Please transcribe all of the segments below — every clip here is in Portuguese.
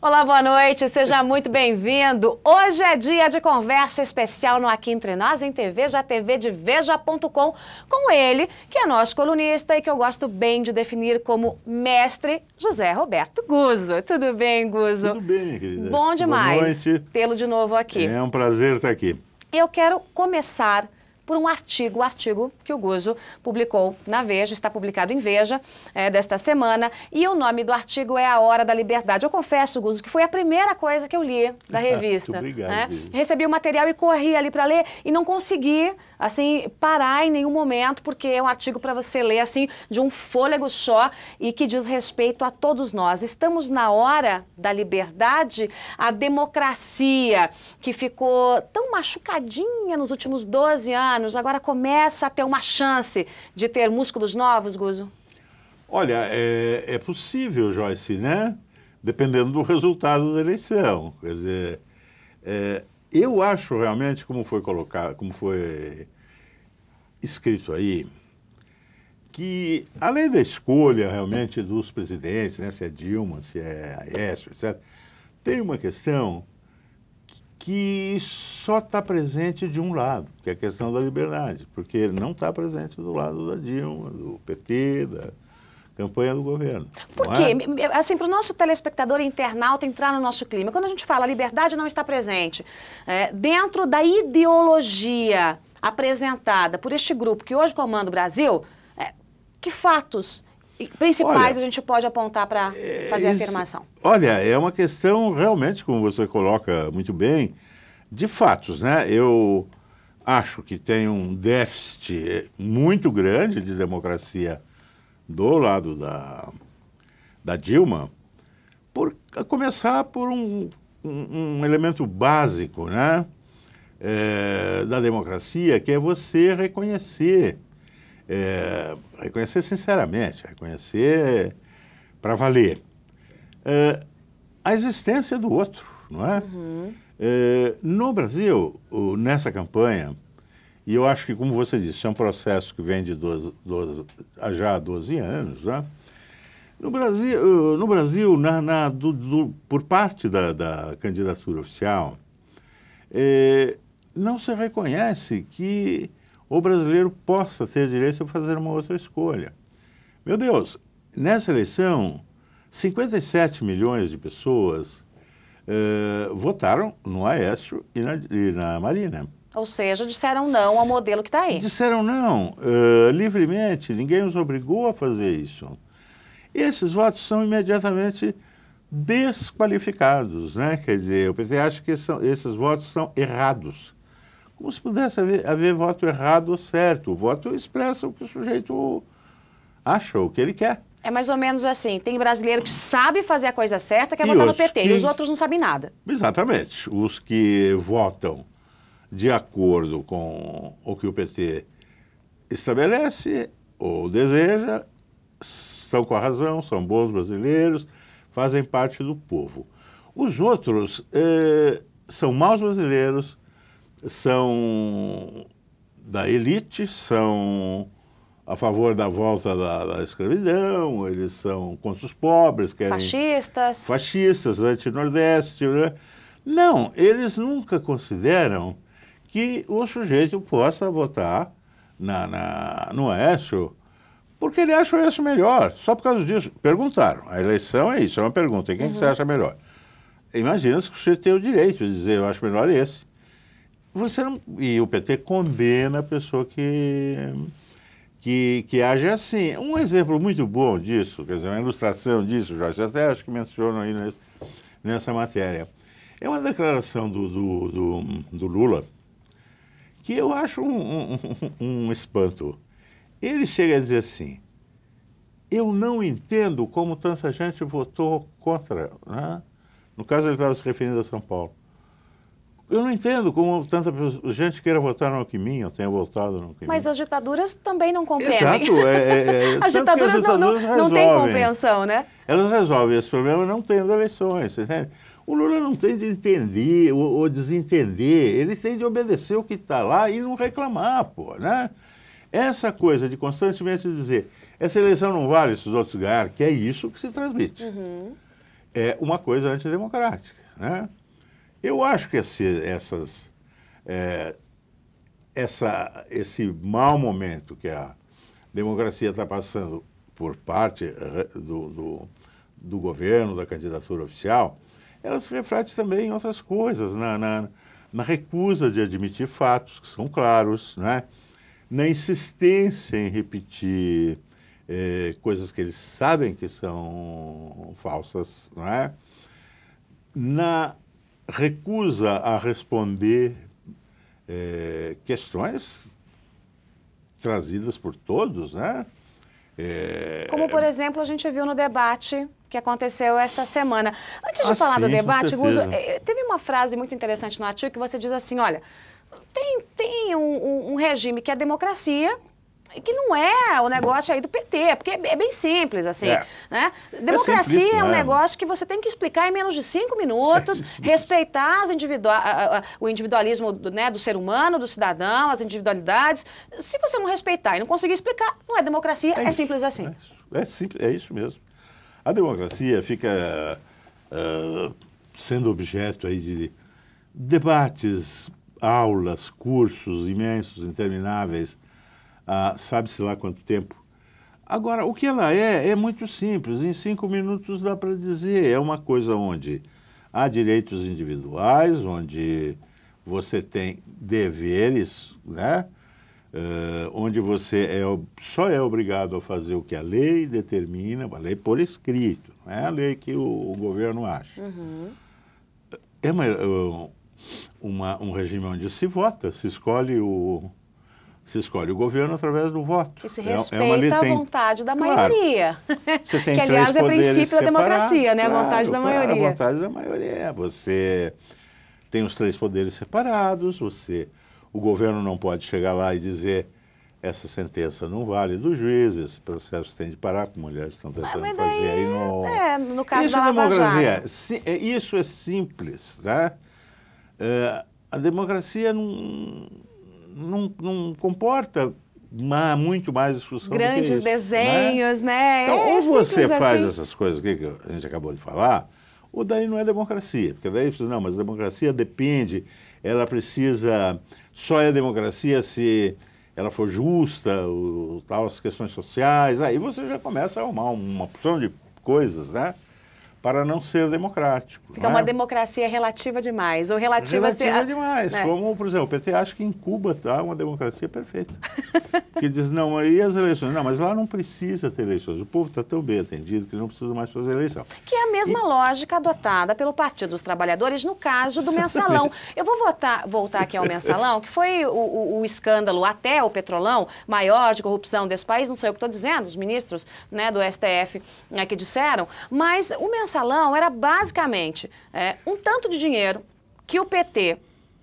Olá, boa noite, seja muito bem-vindo. Hoje é dia de conversa especial no Aqui Entre Nós, em TV, já TV de Veja.com, com ele, que é nosso colunista e que eu gosto bem de definir como mestre José Roberto Guzo. Tudo bem, Guzo? Tudo bem, minha querida. Bom demais tê-lo de novo aqui. É um prazer estar aqui. Eu quero começar por um artigo, o artigo que o Guzo publicou na Veja, está publicado em Veja é, desta semana, e o nome do artigo é A Hora da Liberdade. Eu confesso, Guzo, que foi a primeira coisa que eu li da revista. Muito obrigado. Né? Recebi o material e corri ali para ler e não consegui, assim, parar em nenhum momento, porque é um artigo para você ler, assim, de um fôlego só e que diz respeito a todos nós. Estamos na hora da liberdade, a democracia que ficou tão machucadinha nos últimos 12 anos anos, agora começa a ter uma chance de ter músculos novos, Guzo? Olha, é, é possível, Joyce, né? Dependendo do resultado da eleição. Quer dizer, é, eu acho realmente, como foi colocado, como foi escrito aí, que além da escolha realmente dos presidentes, né, se é Dilma, se é Aécio, etc., tem uma questão que só está presente de um lado, que é a questão da liberdade, porque ele não está presente do lado da Dilma, do PT, da campanha do governo. Por quê? É? Assim, para o nosso telespectador internauta entrar no nosso clima, quando a gente fala liberdade não está presente, é, dentro da ideologia apresentada por este grupo que hoje comanda o Brasil, é, que fatos principais olha, a gente pode apontar para é fazer isso, a afirmação? Olha, é uma questão realmente, como você coloca muito bem, de fatos, né? Eu acho que tem um déficit muito grande de democracia do lado da, da Dilma, por a começar por um, um, um elemento básico né, é, da democracia, que é você reconhecer é, reconhecer sinceramente, reconhecer para valer. É, a existência do outro, não é? Uhum. é? no Brasil, nessa campanha, e eu acho que, como você disse, é um processo que vem de 12, 12, já há 12 anos, né? No Brasil, no Brasil na, na do, do, por parte da, da candidatura oficial, é, não se reconhece que o brasileiro possa ter direito a fazer uma outra escolha. Meu Deus, nessa eleição, 57 milhões de pessoas uh, votaram no Aécio e na, e na, Marina. Ou seja, disseram não ao modelo que está aí. Disseram não, uh, livremente, ninguém os obrigou a fazer isso. Esses votos são imediatamente desqualificados, né? Quer dizer, o PT acha que são, esses votos são errados como se pudesse haver, haver voto errado ou certo. O voto expressa o que o sujeito acha, o que ele quer. É mais ou menos assim. Tem brasileiro que sabe fazer a coisa certa, que é votar no PT, que... e os outros não sabem nada. Exatamente. Os que votam de acordo com o que o PT estabelece ou deseja, são com a razão, são bons brasileiros, fazem parte do povo. Os outros eh, são maus brasileiros, são da elite, são a favor da volta da, da escravidão, eles são contra os pobres, querem... Fascistas. Fascistas, anti-nordeste, né? Não, eles nunca consideram que o sujeito possa votar na, na, no Aécio, porque ele acha o Aécio melhor, só por causa disso. Perguntaram, a eleição é isso, é uma pergunta, quem uhum. que você uhum. acha melhor? Imagina se você tem o direito de dizer, eu acho melhor esse você não, e o PT condena a pessoa que, que, que age assim. Um exemplo muito bom disso, quer dizer, uma ilustração disso, Jorge, até acho que mencionou aí nesse, nessa matéria. É uma declaração do, do, do, do Lula que eu acho um, um, um espanto. Ele chega a dizer assim: eu não entendo como tanta gente votou contra. Né? No caso, ele estava se referindo a São Paulo. Eu não entendo como tanta gente queira votar no Alckmin, eu tenho votado no Alckmin. Mas as ditaduras também não compreendem. Exato. É, é, é as ditaduras, as ditaduras não, não, não compreensão, né? Elas resolvem esse problema não tendo eleições. Entende? O Lula não tem de entender ou, ou desentender, ele tem de obedecer o que está lá e não reclamar, pô, né? Essa coisa de constantemente dizer essa eleição não vale se os outros ganharem, que é isso que se transmite. Uhum. É uma coisa antidemocrática, né? Eu acho que esse, essas, é, essa, esse mau momento que a democracia está passando por parte eh, do, do, do, governo, da candidatura oficial, ela se reflete também em outras coisas, na, na, na recusa de admitir fatos que são claros, né? na insistência em repetir eh, coisas que eles sabem que são falsas, né? na recusa a responder é, questões trazidas por todos, né? É... Como, por exemplo, a gente viu no debate que aconteceu essa semana. Antes de ah, falar sim, do debate, Guzo, eh, teve uma frase muito interessante no artigo que você diz assim, olha, tem, tem um, um, um regime que é democracia que não é o negócio aí do PT, é porque é, bem simples, assim. É. Né? É democracia é, é um negócio que você tem que explicar em menos de cinco minutos, respeitar as individua o individualismo do, né, do ser humano, do cidadão, as individualidades. Se você não respeitar e não conseguir explicar, não é democracia, é, é simples assim. É, simples, é isso mesmo. A democracia fica uh, sendo objeto aí de debates, aulas, cursos imensos, intermináveis, ah, sabe-se lá quanto tempo. Agora, o que ela é, é muito simples. Em cinco minutos dá para dizer. É uma coisa onde há direitos individuais, onde você tem deveres, né? Uh, onde você é, só é obrigado a fazer o que a lei determina, a lei por escrito, não é a lei que o, o governo acha. Uhum. É uma, ah, uma, um regime onde se vota, se escolhe o, se escolhe o governo através do voto. E se respeita é, é, uma, a vontade da claro. maioria. Você tem que, aliás, é princípio da democracia, né? Claro, a vontade da maioria. A vontade da maioria. Você tem os três poderes separados, você... O governo não pode chegar lá e dizer essa sentença não vale do juiz, esse processo tem de parar, como mulheres estão tentando mas, mas fazer aí no... É, é, no caso isso da é democracia. Jato. Si, isso é simples, tá? a democracia não não, não comporta muito mais discussão. Grandes né? desenhos, né? né? Então, é ou é você assim. faz assim. essas coisas que a gente acabou de falar, ou daí não é democracia. Porque daí você não, mas a democracia depende, ela precisa. Só é democracia se ela for justa, o, tal, as questões sociais. Aí você já começa a arrumar uma opção de coisas, né? para não ser democrático. Fica né? uma democracia relativa demais, ou relativa... Relativa a... demais, né? como, por exemplo, o PT acha que em Cuba está uma democracia perfeita, que diz, não, aí as eleições... Não, mas lá não precisa ter eleições, o povo está tão bem atendido que não precisa mais fazer eleição. Que é a mesma e... lógica adotada pelo Partido dos Trabalhadores no caso do Mensalão. Eu vou votar, voltar aqui ao Mensalão, que foi o, o, o, escândalo até o Petrolão maior de corrupção desse país, não sei o que estou dizendo, os ministros né, do STF né, que disseram, mas o Mensalão mensalão era basicamente é, um tanto de dinheiro que o PT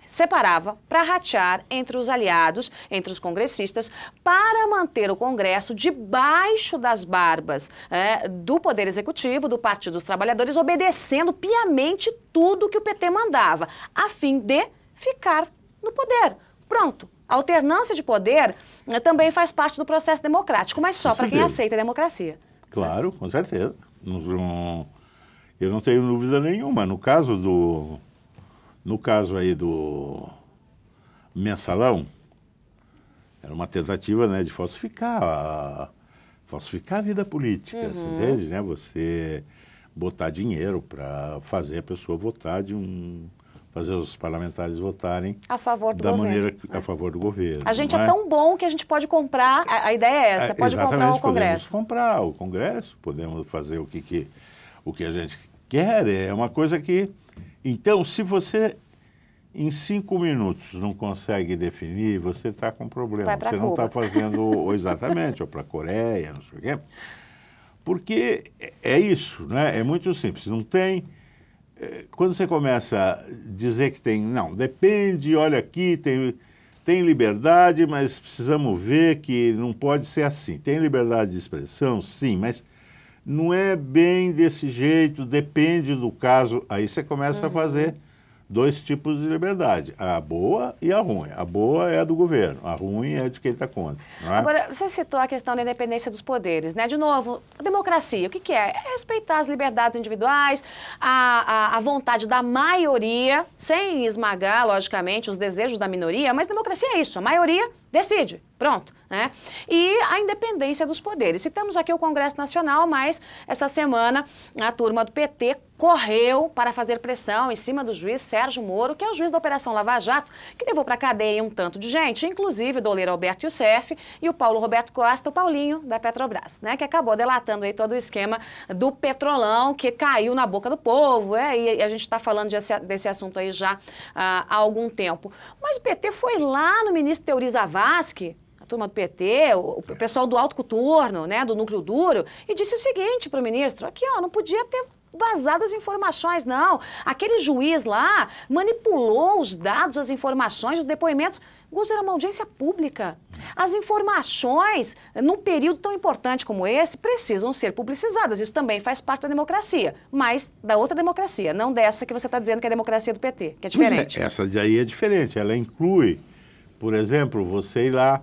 separava para ratear entre os aliados, entre os congressistas, para manter o Congresso debaixo das barbas é, do Poder Executivo, do Partido dos Trabalhadores, obedecendo piamente tudo que o PT mandava, a fim de ficar no poder. Pronto. A alternância de poder né, também faz parte do processo democrático, mas só para quem aceita a democracia. Claro, com certeza. Um, eu não tenho dúvida nenhuma. No caso do. No caso aí do mensalão, era uma tentativa né, de falsificar a, falsificar a vida política, uhum. você entende? Né? Você botar dinheiro para fazer a pessoa votar de um fazer os parlamentares votarem a favor do da governo. maneira que, né? a favor do governo. A gente é? é? tão bom que a gente pode comprar. A, a ideia é essa, é, pode comprar o Congresso. Podemos comprar o Congresso, podemos fazer o que, que o que a gente quer é uma coisa que. Então, se você em cinco minutos não consegue definir, você está com problema. Você tá Cuba. não está fazendo exatamente, ou para a Coreia, não sei o quê. Porque é isso, né? é muito simples. Não tem. Eh, quando você começa a dizer que tem. Não, depende, olha aqui, tem, tem liberdade, mas precisamos ver que não pode ser assim. Tem liberdade de expressão, sim, mas não é bem desse jeito, depende do caso. Aí você começa uhum. a fazer dois tipos de liberdade, a boa e a ruim. A boa é a do governo, a ruim é de quem está contra. É? Agora, você citou a questão da independência dos poderes, né? De novo, a democracia, o que, que é? É respeitar as liberdades individuais, a, a, a vontade da maioria, sem esmagar, logicamente, os desejos da minoria, mas democracia é isso, a maioria decide, pronto, né? E a independência dos poderes. temos aqui o Congresso Nacional, mas essa semana a turma do PT correu para fazer pressão em cima do juiz Sérgio Moro, que é o juiz da Operação Lava Jato, que levou para a cadeia um tanto de gente, inclusive o doleiro Alberto Youssef e o Paulo Roberto Costa, o Paulinho da Petrobras, né, que acabou delatando aí todo o esquema do petrolão que caiu na boca do povo, é, e a gente está falando desse, desse assunto aí já ah, há algum tempo. Mas o PT foi lá no ministro Teori Savasky, a turma do PT, o, o pessoal do alto coturno, né, do núcleo duro, e disse o seguinte para o ministro, aqui ó, não podia ter vazadas informações, não. Aquele juiz lá manipulou os dados, as informações, os depoimentos. Gus era uma audiência pública. As informações, num período tão importante como esse, precisam ser publicizadas. Isso também faz parte da democracia, mas da outra democracia, não dessa que você está dizendo que é a democracia do PT, que é, é diferente. É, essa daí é diferente, ela inclui por exemplo, você ir lá,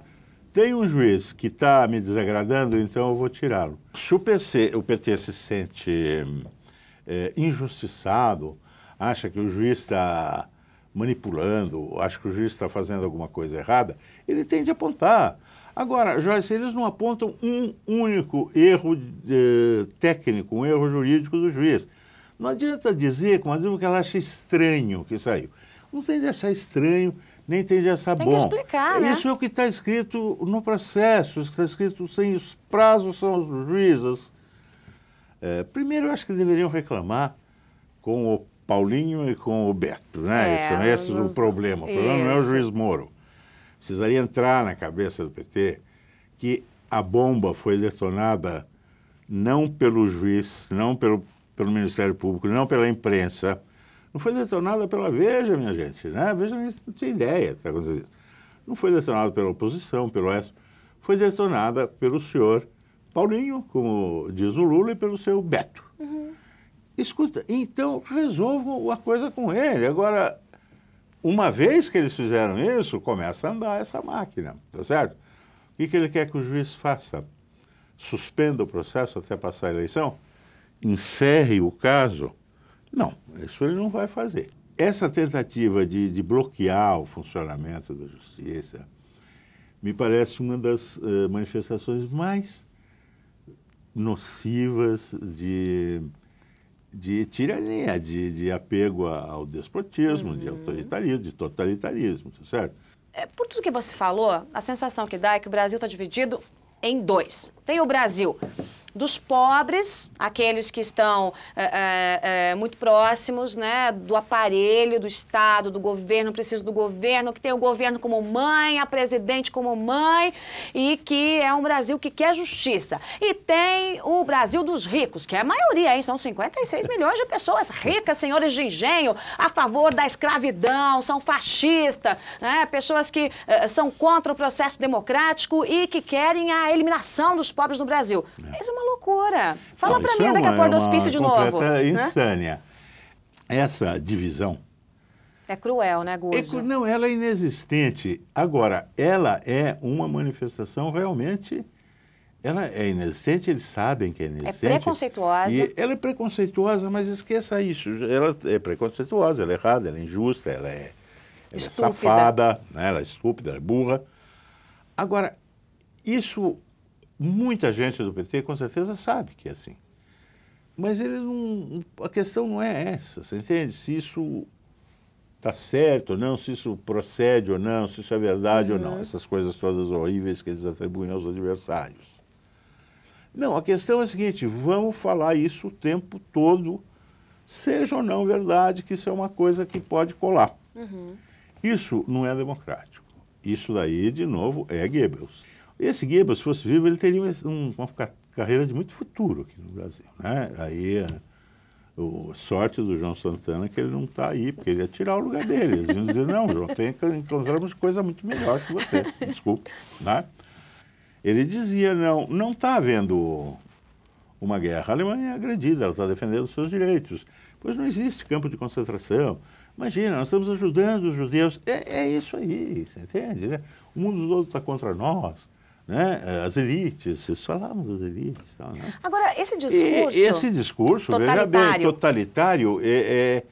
tem um juiz que está me desagradando, então eu vou tirá-lo. Se o, PC, o PT se sente é, injustiçado, acha que o juiz está manipulando, acha que o juiz está fazendo alguma coisa errada, ele tem de apontar. Agora, Joyce, eles não apontam um único erro eh, técnico, um erro jurídico do juiz. Não adianta dizer, como a que ela acha estranho que saiu. Não tem de achar estranho nem tem de achar tem bom. Tem que explicar, né? Isso é o que está escrito no processo, isso que está escrito sem os prazos são os juízes. É, primeiro, eu acho que deveriam reclamar com o Paulinho e com o Beto, né? É, esse, esse é o problema. O problema isso. não é o juiz Moro. Precisaria entrar na cabeça do PT que a bomba foi detonada não pelo juiz, não pelo, pelo Ministério Público, não pela imprensa, não foi detonada pela Veja, minha gente. Né? A Veja não tinha ideia do que está Não foi detonada pela oposição, pelo S. Foi detonada pelo senhor Paulinho, como diz o Lula, e pelo seu Beto. Uhum. Escuta, então resolvo a coisa com ele. Agora, uma vez que eles fizeram isso, começa a andar essa máquina, tá certo? O que, que ele quer que o juiz faça? Suspenda o processo até passar a eleição? Encerre o caso? Não, isso ele não vai fazer. Essa tentativa de, de bloquear o funcionamento da justiça me parece uma das uh, manifestações mais nocivas de, de tirania, de, de apego ao despotismo, uhum. de autoritarismo, de totalitarismo, tá certo? É, por tudo que você falou, a sensação que dá é que o Brasil está dividido em dois. Tem o Brasil dos pobres, aqueles que estão é, é, muito próximos né, do aparelho, do Estado, do governo, preciso do governo, que tem o governo como mãe, a presidente como mãe, e que é um Brasil que quer justiça. E tem o Brasil dos ricos, que é a maioria, hein? são 56 milhões de pessoas ricas, senhores de engenho, a favor da escravidão, são fascistas, né? pessoas que é, são contra o processo democrático e que querem a eliminação dos pobres no Brasil. É. Isso é uma loucura. Fala para mim é daqui a pouco do é hospício de novo. Né? insânia. Essa divisão. É cruel, né, Gujo? É, não, ela é inexistente. Agora, ela é uma manifestação realmente. Ela é inexistente, eles sabem que é, é inexistente. É preconceituosa. E ela é preconceituosa, mas esqueça isso. Ela é preconceituosa, ela é errada, ela é injusta, ela é, ela é safada, né? ela é estúpida, ela é burra. Agora, isso muita gente do PT com certeza sabe que é assim. Mas eles não, a questão não é essa, você entende? Se isso está certo ou não, se isso procede ou não, se isso é verdade uhum. ou não, uhum. essas coisas todas horríveis que eles atribuem aos adversários. Não, a questão é a seguinte: vamos falar isso o tempo todo, seja ou não verdade, que isso é uma coisa que pode colar. Uhum. Isso não é democrático. Isso daí, de novo, é Goebbels. Esse Gueba, se fosse vivo, ele teria um, uma carreira de muito futuro aqui no Brasil. Né? Aí, a sorte do João Santana é que ele não está aí, porque ele ia tirar o lugar dele. Eles iam dizer, não, João, tem, que uma coisa muito melhor que você, desculpa. Né? Ele dizia, não, não está havendo uma guerra. A Alemanha é agredida, ela está defendendo os seus direitos. Pois não existe campo de concentração. Imagina, nós estamos ajudando os judeus. É, é isso aí, você entende? Né? O mundo todo está contra nós né? Eh, as elites, vocês falavam das elites. Tal, né? Agora, esse discurso. E, esse discurso, veja bem, totalitário, é, é,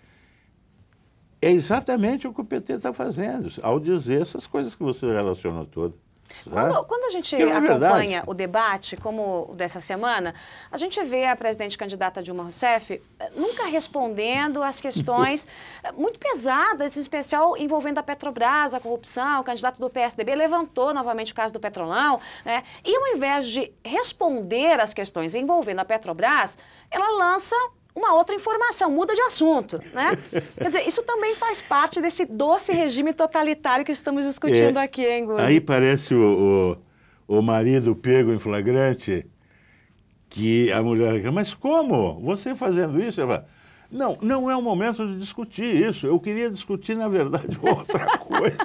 é exatamente o que o PT está fazendo, ao dizer essas coisas que você relacionou todas. Né? Quando, quando a gente é acompanha o debate, como o dessa semana, a gente vê a presidente candidata Dilma Rousseff eh, nunca respondendo às questões eh, muito pesadas, em especial envolvendo a Petrobras, a corrupção. O candidato do PSDB levantou novamente o caso do Petrolão. Né? E ao invés de responder às questões envolvendo a Petrobras, ela lança uma outra informação, muda de assunto, né? Quer dizer, isso também faz parte desse doce regime totalitário que estamos discutindo é, aqui, hein, Guzi? Aí parece o, o, o, marido pego em flagrante que a mulher mas como? Você fazendo isso? Ela fala, não, não é o momento de discutir isso. Eu queria discutir, na verdade, outra coisa.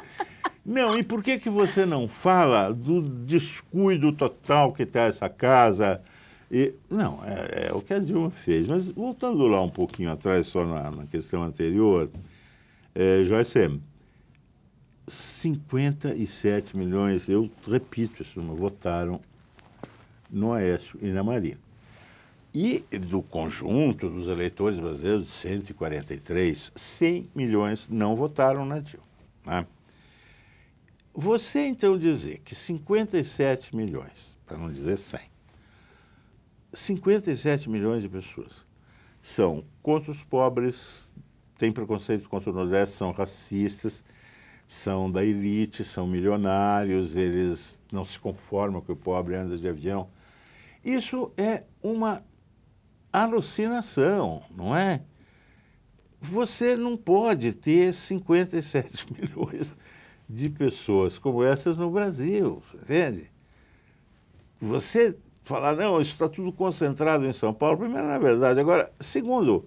não, e por que, que você não fala do descuido total que está essa casa? E, não, é, é, o que a Dilma fez. Mas voltando lá um pouquinho atrás, só na, na questão anterior, é, Joyce, 57 milhões, eu repito isso, não votaram no Aécio e na Maria. E do conjunto dos eleitores brasileiros, de 143, 100 milhões não votaram na Dilma. Né? Você então dizer que 57 milhões, para não dizer 100, 57 milhões de pessoas. São contra os pobres, têm preconceito contra o Nordeste, são racistas, são da elite, são milionários, eles não se conformam que o pobre anda de avião. Isso é uma alucinação, não é? Você não pode ter 57 milhões de pessoas como essas no Brasil, entende? Você falar, não, isso está tudo concentrado em São Paulo. Primeiro, não é verdade. Agora, segundo,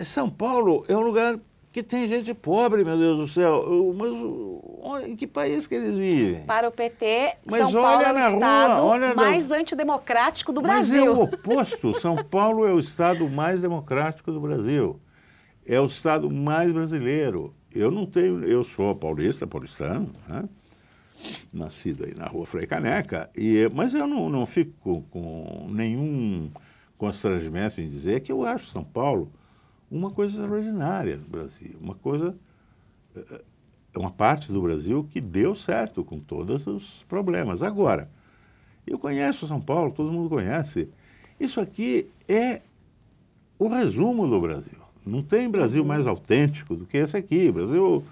São Paulo é um lugar que tem gente pobre, meu Deus do céu. Mas em que país que eles vivem? Para o PT, Mas São Paulo é o estado rua, mais antidemocrático do Brasil. Mas é o oposto. São Paulo é o estado mais democrático do Brasil. É o estado mais brasileiro. Eu não tenho, eu sou paulista, paulistano, né? nascido aí na rua Frei Caneca, e, mas eu não, não fico com nenhum constrangimento em dizer que eu acho São Paulo uma coisa extraordinária do Brasil, uma coisa, eh, uma parte do Brasil que deu certo com todos os problemas. Agora, eu conheço São Paulo, todo mundo conhece. Isso aqui é o resumo do Brasil. Não tem Brasil uhum. mais autêntico do que esse aqui. Brasil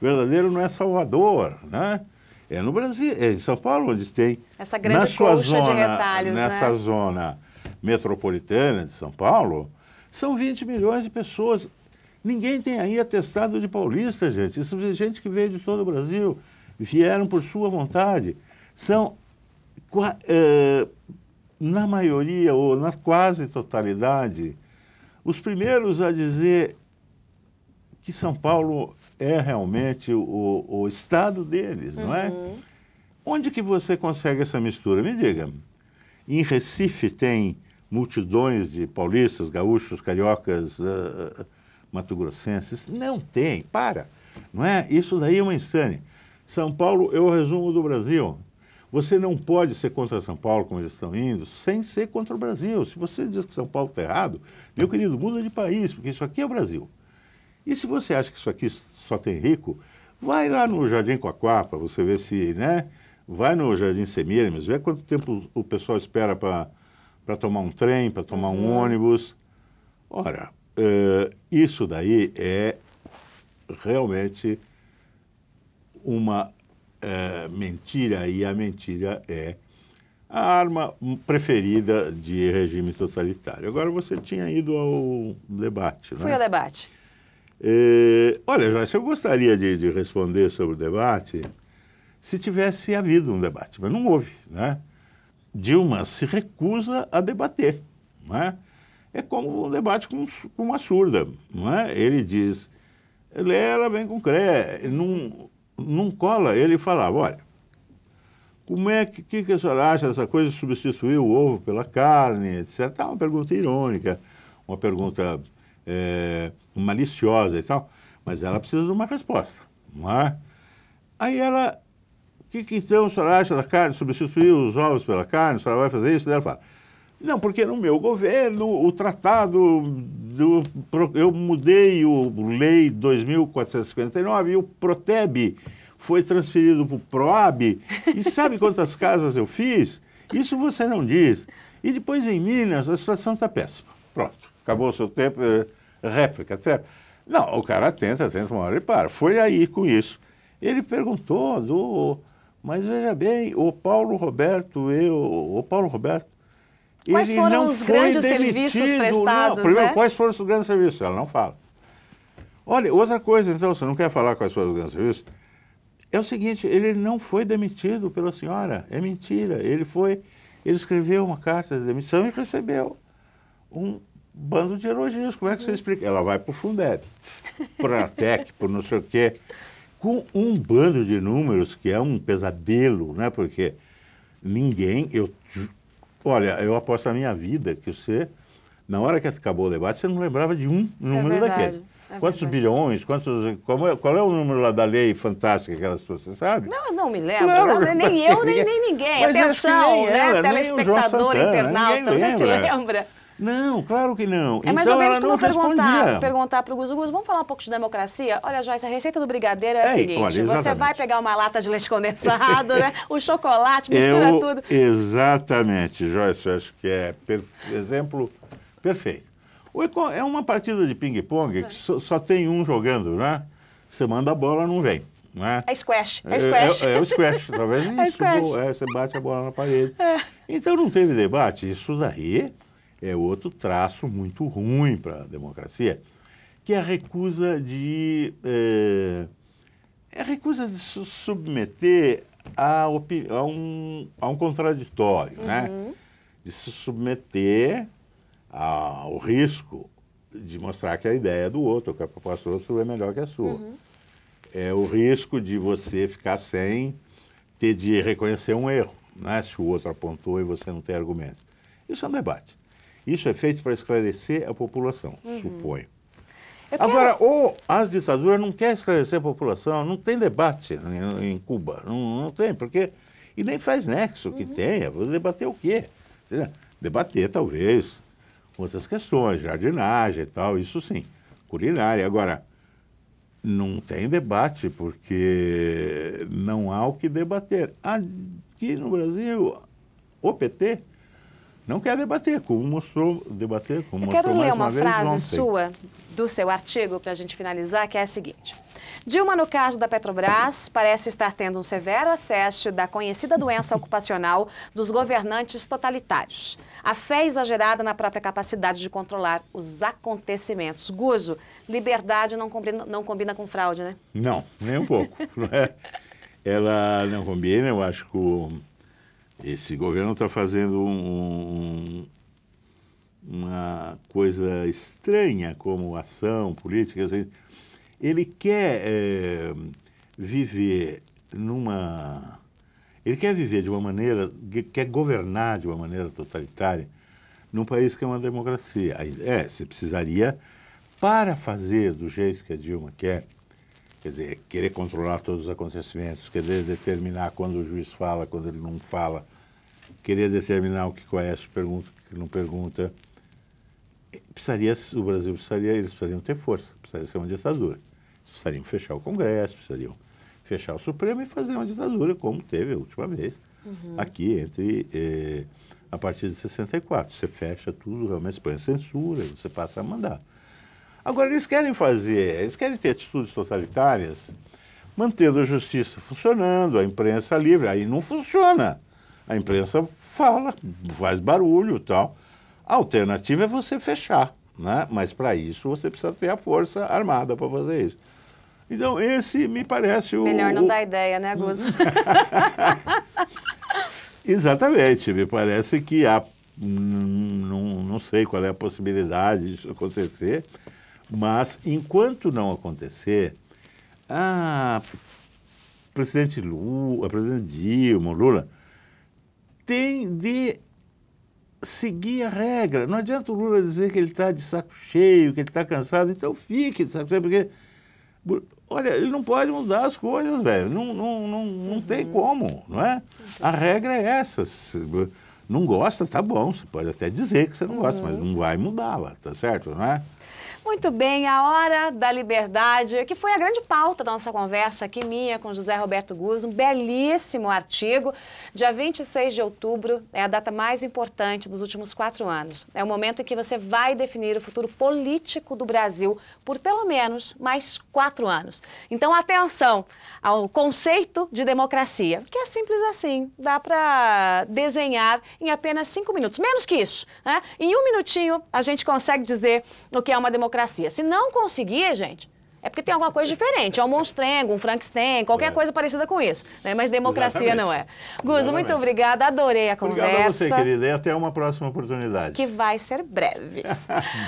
verdadeiro não é Salvador, né? É no Brasil, é em São Paulo onde tem. Essa grande na sua zona, de retalhos, Nessa né? zona metropolitana de São Paulo, são 20 milhões de pessoas. Ninguém tem aí atestado de paulista, gente. Isso é gente que veio de todo o Brasil, vieram por sua vontade. São, eh, na maioria ou na quase totalidade, os primeiros a dizer que São Paulo é realmente o, o estado deles, uhum. não é? Uhum. Onde que você consegue essa mistura? Me diga. Em Recife tem multidões de paulistas, gaúchos, cariocas, uh, matogrossenses. Não tem, para. Não é? Isso daí é uma insane. São Paulo é o resumo do Brasil. Você não pode ser contra São Paulo, como eles estão indo, sem ser contra o Brasil. Se você diz que São Paulo está errado, meu querido, muda de país, porque isso aqui é o Brasil. E se você acha que isso aqui só tem rico, vai lá no Jardim Coaquá para você ver se, né? Vai no Jardim Semiramis, vê quanto tempo o pessoal espera para tomar um trem, para tomar um uhum. ônibus. Ora, uh, isso daí é realmente uma uh, mentira, e a mentira é a arma preferida de regime totalitário. Agora, você tinha ido ao debate, não é? Fui ao debate. E, é, olha, Joyce, eu gostaria de, de, responder sobre o debate se tivesse havido um debate, mas não houve. Né? Dilma se recusa a debater. Não é? é como um debate com, com uma surda. Não é? Ele diz, ela vem com CRE, não, não cola. Ele falava, olha, como é que, que, que a senhora acha dessa coisa de substituir o ovo pela carne, etc. É uma pergunta irônica, uma pergunta é, maliciosa e tal, mas ela precisa de uma resposta, não é? Aí ela, o que, que então a senhora acha da carne, substituir os ovos pela carne, a senhora vai fazer isso? ela fala, não, porque no meu governo, o tratado, do, eu mudei o Lei 2459 e o PROTEB foi transferido para o PROAB. E sabe quantas casas eu fiz? Isso você não diz. E depois em Minas, a situação está péssima. Pronto acabou o seu tempo, eh, réplica, etc. Não, o cara tenta, tenta uma hora e para. Foi aí com isso. Ele perguntou do. Mas veja bem, o Paulo Roberto, eu, o Paulo Roberto. Quais ele foram não os grandes demitido, serviços prestados? Não, primeiro, né? quais foram os grandes serviços? Ela não fala. Olha, outra coisa, então, você não quer falar quais foram os grandes serviços? É o seguinte, ele não foi demitido pela senhora. É mentira. Ele foi. Ele escreveu uma carta de demissão e recebeu um bando de elogios. Como é que você explica? Ela vai para o Fundeb, para a TEC, para não sei o quê, com um bando de números que é um pesadelo, né? Porque ninguém, eu, olha, eu aposto a minha vida que você, na hora que acabou o debate, você não lembrava de um é número é daqueles. É quantos verdade. bilhões? Quantos, qual é, qual, é, o número lá da lei fantástica que elas trouxeram, você sabe? Não, não me lembro. Claro, não, nem eu, nem, nem ninguém. Mas Atenção, né, nem né? Ela, telespectador, Santana, internauta, você se lembra? Não, claro que não. É mais então, ou menos como perguntar, perguntar para o Guzo, Guzo, vamos falar um pouco de democracia? Olha, Joyce, a receita do brigadeiro é a é, seguinte, olha, você vai pegar uma lata de leite condensado, né? O chocolate, é mistura Eu, tudo. Exatamente, Joyce, eu acho que é per exemplo perfeito. É uma partida de ping-pong que só, só, tem um jogando, né? Você manda a bola, não vem. Né? É squash, é, é squash. É, é, é o squash, talvez é isso. É squash. Boa, é, você bate a bola na parede. É. Então não teve debate, isso daí é outro traço muito ruim para a democracia, que é a recusa de é, é a recusa de se submeter a, a, um, a um contraditório, né? uhum. né? De se submeter ao risco de mostrar que a ideia é do outro, que a proposta do outro é melhor que a sua. Uhum. É o risco de você ficar sem ter de reconhecer um erro, né? se o outro apontou e você não tem argumento. Isso é um debate. Isso é feito para esclarecer a população, uhum. suponho. Agora, ou as ditaduras não querem esclarecer a população, não tem debate em, em Cuba, não, não, tem, porque. E nem faz nexo que uhum. tenha. Vou debater o quê? Debater, talvez, outras questões, jardinagem e tal, isso sim, culinária. Agora, não tem debate, porque não há o que debater. Aqui no Brasil, o PT não quer debater, como mostrou, debater, como Eu mostrou quero ler uma, uma frase sua do seu artigo para a gente finalizar, que é a seguinte. Dilma, no caso da Petrobras, parece estar tendo um severo acesso da conhecida doença ocupacional dos governantes totalitários. A fé exagerada na própria capacidade de controlar os acontecimentos. Guzo, liberdade não combina, não combina com fraude, né? Não, nem um pouco. É, ela não combina, eu acho que esse governo está fazendo um, uma coisa estranha como ação política. Assim. Ele quer é, viver numa. Ele quer viver de uma maneira, quer governar de uma maneira totalitária num país que é uma democracia. É, você precisaria, para fazer do jeito que a Dilma quer, quer dizer, querer controlar todos os acontecimentos, querer determinar quando o juiz fala, quando ele não fala, querer determinar o que conhece, pergunta, o que não pergunta. Precisaria, o Brasil precisaria, eles precisariam ter força, precisaria ser uma ditadura. Eles precisariam fechar o Congresso, precisariam fechar o Supremo e fazer uma ditadura, como teve a última vez, uhum. aqui, entre eh, a partir de 64. Você fecha tudo, realmente põe a censura, você passa a mandar. Agora, eles querem fazer, eles querem ter atitudes totalitárias, mantendo a justiça funcionando, a imprensa livre. Aí não funciona. A imprensa fala, faz barulho e tal. A alternativa é você fechar, né? mas para isso você precisa ter a força armada para fazer isso. Então, esse me parece o. Melhor não o... dar ideia, né, Guzo? Exatamente. Me parece que há. Hum, não, não sei qual é a possibilidade disso acontecer, mas, enquanto não acontecer, a presidente Lula, a presidente Dilma, Lula, tem de seguir a regra. Não adianta o Lula dizer que ele está de saco cheio, que ele está cansado, então fique de saco cheio, porque. Olha, ele não pode mudar as coisas, velho. Não, não, não, não uhum. tem como, não é? A regra é essa. Se não gosta, tá bom. Você pode até dizer que você não gosta, uhum. mas não vai mudá-la, tá certo, não é? Muito bem, a hora da liberdade, que foi a grande pauta da nossa conversa aqui minha com José Roberto Guz, um belíssimo artigo. Dia 26 de outubro é a data mais importante dos últimos quatro anos. É o momento em que você vai definir o futuro político do Brasil por pelo menos mais quatro anos. Então, atenção ao conceito de democracia, que é simples assim, dá para desenhar em apenas cinco minutos, menos que isso. Né? Em um minutinho, a gente consegue dizer o que é uma democracia democracia. Se não conseguir, gente, é porque tem alguma coisa diferente. É um monstrengo, um Frankenstein, qualquer é. coisa parecida com isso. Né? Mas democracia Exatamente. não é. Guzo, muito obrigada. Adorei a conversa. Obrigado a você, querida. E até uma próxima oportunidade. Que vai ser breve.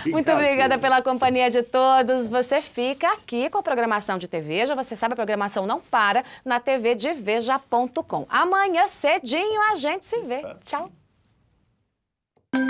muito obrigada pela companhia de todos. Você fica aqui com a programação de TV. Já você sabe, a programação não para na TV de Veja.com. Amanhã cedinho a gente se vê. Tá. Tchau.